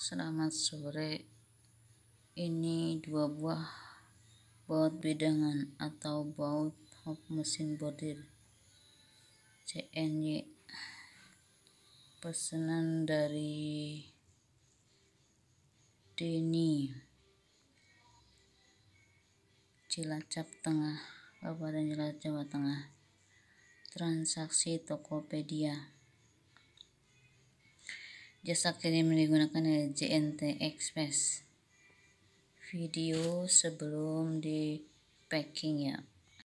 Selamat sore. Ini dua buah baut bidangan atau baut hop mesin bordir CNY. Pesanan dari Deni Cilacap Tengah, Kabupaten Cilacap Tengah. Transaksi Tokopedia jasa kirim digunakan JNT Express video sebelum di packing ya